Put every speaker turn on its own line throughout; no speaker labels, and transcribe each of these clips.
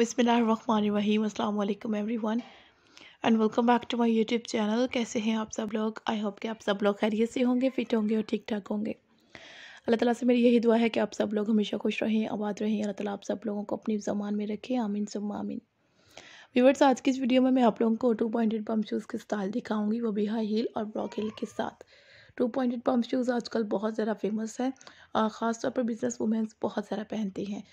अस्सलाम वालेकुम everyone and welcome back to my YouTube channel कैसे हैं आप सब लोग आई होप कि आप सब लोग खैरियत से होंगे फिट होंगे और ठीक ठाक होंगे अल्लाह ताला से मेरी यही दुआ है कि आप सब लोग हमेशा खुश रहें आबाद रहें अल्लाह ताला आप सब लोगों को अपनी जमान में रखें आमीन सुम आमीन व्यूवर्स आज की इस वीडियो में मैं आप लोगों को टू पॉइंटेड पम्प शूज़ के स्टाइल दिखाऊंगी वो भी हाई हील और ब्रॉक हील के साथ टू पॉइंटेड पम्प शूज़ आजकल बहुत ज़्यादा फेमस है ख़ासतौर पर बिज़नेस वुमेंस बहुत ज़्यादा पहनती हैं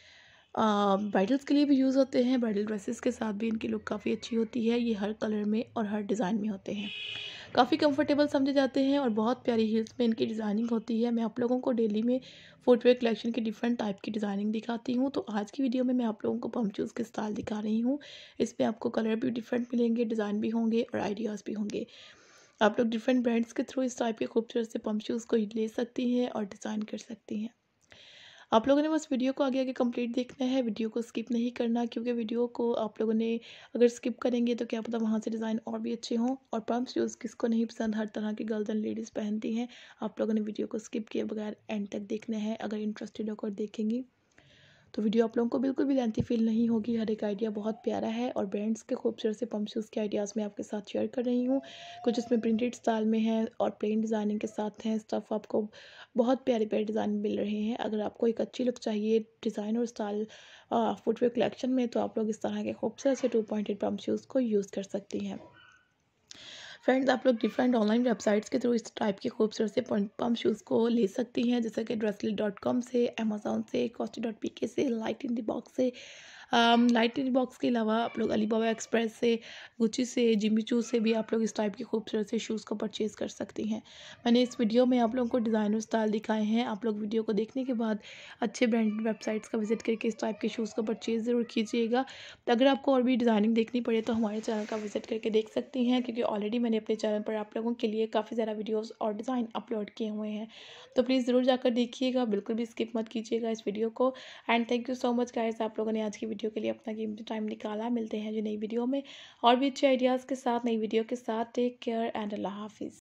ब्राइडल्स के लिए भी यूज़ होते हैं ब्राइडल ड्रेसेस के साथ भी इनकी लुक काफ़ी अच्छी होती है ये हर कलर में और हर डिज़ाइन में होते हैं काफ़ी कंफर्टेबल समझे जाते हैं और बहुत प्यारी हील्स में इनकी डिज़ाइनिंग होती है मैं आप लोगों को डेली में फुटवेयर कलेक्शन की डिफरेंट टाइप की डिज़ाइनिंग दिखाती हूँ तो आज की वीडियो में मैं आप लोगों को पम्प शूज़ के स्टाइल दिखा रही हूँ इसमें आपको कलर भी डिफरेंट मिलेंगे डिज़ाइन भी होंगे और आइडियाज़ भी होंगे आप लोग डिफरेंट ब्रांड्स के थ्रू इस टाइप के खूबसूरत से पम्प शूज़ को ले सकती हैं और डिज़ाइन कर सकती हैं आप लोगों ने बस वीडियो को आगे आगे कंप्लीट देखना है वीडियो को स्किप नहीं करना क्योंकि वीडियो को आप लोगों ने अगर स्किप करेंगे तो क्या पता वहाँ से डिज़ाइन और भी अच्छे हों और पम्प्स यूज़ किसको नहीं पसंद हर तरह की गर्ल्स एंड लेडीज़ पहनती हैं आप लोगों ने वीडियो को स्किप किए बगैर एंड तक देखना है अगर इंटरेस्टेड होकर तो देखेंगी तो वीडियो आप लोगों को बिल्कुल भी लेंथी फील नहीं होगी हर एक आइडिया बहुत प्यारा है और ब्रांड्स के खूबसूरत से पम्प शूज़ के आइडियाज़ मैं आपके साथ शेयर कर रही हूँ कुछ इसमें प्रिंटेड स्टाइल में है और प्लेन डिज़ाइनिंग के साथ हैं स्टफ़ आपको बहुत प्यारे प्यारे डिज़ाइन मिल रहे हैं अगर आपको एक अच्छी लुक चाहिए डिज़ाइन और स्टाइल फुटवेयर कलेक्शन में तो आप लोग इस तरह के खूबसूरत से टू पॉइंटेड पम्प शूज़ को यूज़ कर सकती हैं फ्रेंड्स आप लोग डिफरेंट ऑनलाइन वेबसाइट्स के थ्रू इस टाइप के खूबसूरत से पम्प शूज़ को ले सकती हैं जैसे कि ड्रेसली डॉट कॉम से अमेज़ोन से कॉस्टी डॉट पी के से लाइट इन दी बॉक्स से लाइटरी um, बॉक्स के अलावा आप लोग अलीबाबा एक्सप्रेस से गुची से जिमी चू से भी आप लोग इस टाइप के खूबसूरत से शूज़ को परचेज़ कर सकती हैं मैंने इस वीडियो में आप लोगों को डिज़ाइन और स्टाइल दिखाए हैं आप लोग वीडियो को देखने के बाद अच्छे ब्रांडेड वेबसाइट्स का विजिट करके इस टाइप के शूज़ को परचेज़ ज़रूर कीजिएगा अगर आपको और भी डिज़ाइनिंग देखनी पड़े तो हमारे चैनल का विजिट करके देख सकती हैं क्योंकि ऑलरेडी मैंने अपने चैनल पर आप लोगों के लिए काफ़ी ज़्यादा वीडियोज़ और डिज़ाइन अपलोड किए हुए हैं तो प्लीज़ ज़रूर जाकर देखिएगा बिल्कुल भी स्किप मत कीजिएगा इस वीडियो को and thank you so much guys आप लोगों ने आज की वीडियो वीडियो के लिए अपना कीमती टाइम निकाला मिलते हैं जो नई वीडियो में और भी अच्छे आइडियाज़ के साथ नई वीडियो के साथ टेक केयर एंड अल्लाह हाफिज़